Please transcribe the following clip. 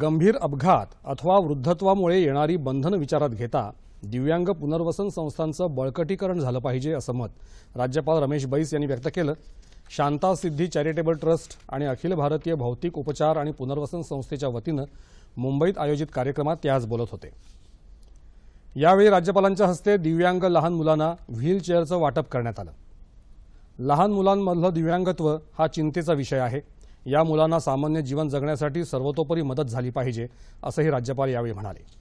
गंभीर अपघात अथवा वृद्धत्वामुळे येणारी बंधन विचारात घेता दिव्यांग पुनर्वसन संस्थांचं बळकटीकरण झालं पाहिजे असं मत राज्यपाल रमेश बैस यांनी व्यक्त केलं शांता सिद्धी चॅरिटेबल ट्रस्ट आणि अखिल भारतीय भौतिक उपचार आणि पुनर्वसन संस्थेच्या वतीनं मुंबईत आयोजित कार्यक्रमात ते आज बोलत होते यावेळी राज्यपालांच्या हस्ते दिव्यांग लहान मुलांना व्हीलचेअरचं वाटप करण्यात आलं लहान मुलांमधलं दिव्यांगत्व हा चिंतेचा विषय आहे या मुलांना सामान्य जीवन जगण्यासाठी सर्वतोपरी मदत झाली पाहिजे असंही राज्यपाल यावेळी म्हणाले